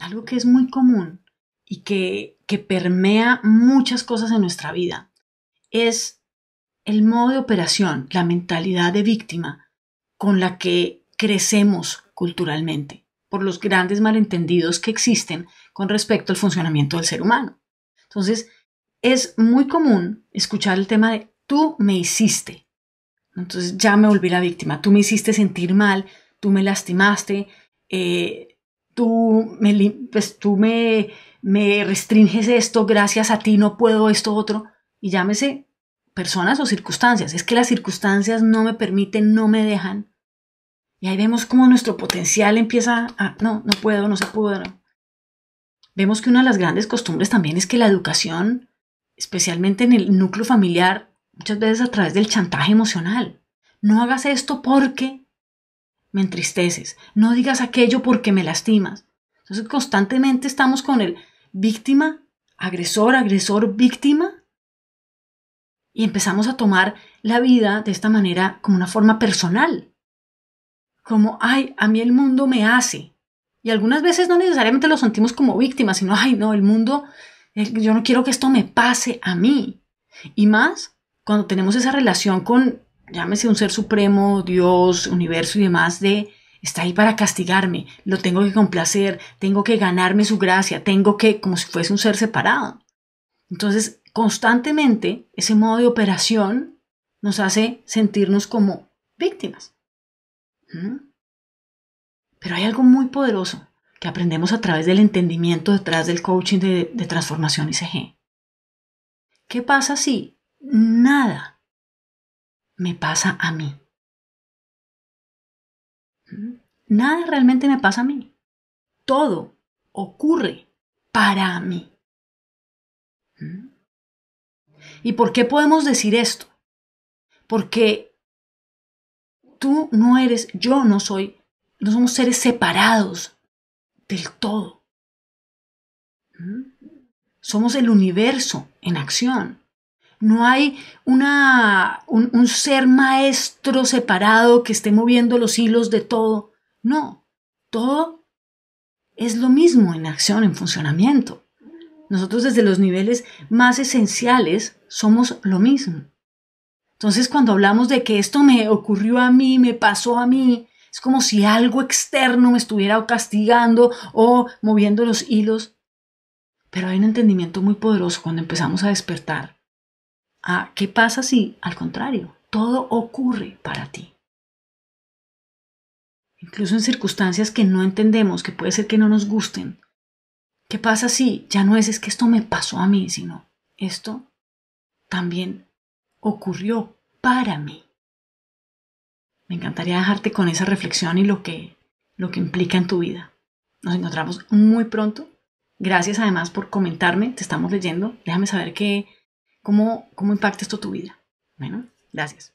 algo que es muy común y que, que permea muchas cosas en nuestra vida, es el modo de operación, la mentalidad de víctima con la que crecemos culturalmente, por los grandes malentendidos que existen con respecto al funcionamiento del ser humano. Entonces, es muy común escuchar el tema de tú me hiciste. Entonces ya me volví la víctima, tú me hiciste sentir mal, tú me lastimaste, eh, tú me, pues tú me, me restringes esto, gracias a ti no puedo esto, otro, y llámese personas o circunstancias. Es que las circunstancias no me permiten, no me dejan. Y ahí vemos cómo nuestro potencial empieza a, no, no puedo, no se puede. Vemos que una de las grandes costumbres también es que la educación, especialmente en el núcleo familiar, muchas veces a través del chantaje emocional. No hagas esto porque me entristeces, no digas aquello porque me lastimas. Entonces constantemente estamos con el víctima, agresor, agresor, víctima. Y empezamos a tomar la vida de esta manera como una forma personal. Como, ay, a mí el mundo me hace. Y algunas veces no necesariamente lo sentimos como víctima, sino, ay, no, el mundo, eh, yo no quiero que esto me pase a mí. Y más cuando tenemos esa relación con llámese un ser supremo, Dios, universo y demás, de está ahí para castigarme, lo tengo que complacer, tengo que ganarme su gracia, tengo que, como si fuese un ser separado. Entonces, constantemente, ese modo de operación nos hace sentirnos como víctimas. ¿Mm? Pero hay algo muy poderoso que aprendemos a través del entendimiento detrás del coaching de, de transformación ICG. ¿Qué pasa si nada me pasa a mí. Nada realmente me pasa a mí. Todo ocurre para mí. ¿Y por qué podemos decir esto? Porque tú no eres, yo no soy, no somos seres separados del todo. Somos el universo en acción no hay una, un, un ser maestro separado que esté moviendo los hilos de todo. No, todo es lo mismo en acción, en funcionamiento. Nosotros desde los niveles más esenciales somos lo mismo. Entonces cuando hablamos de que esto me ocurrió a mí, me pasó a mí, es como si algo externo me estuviera castigando o moviendo los hilos. Pero hay un entendimiento muy poderoso cuando empezamos a despertar ¿Qué pasa si, al contrario, todo ocurre para ti? Incluso en circunstancias que no entendemos, que puede ser que no nos gusten. ¿Qué pasa si ya no es, es que esto me pasó a mí, sino esto también ocurrió para mí? Me encantaría dejarte con esa reflexión y lo que, lo que implica en tu vida. Nos encontramos muy pronto. Gracias además por comentarme, te estamos leyendo. Déjame saber qué, ¿Cómo, cómo impacta esto tu vida? Bueno, gracias.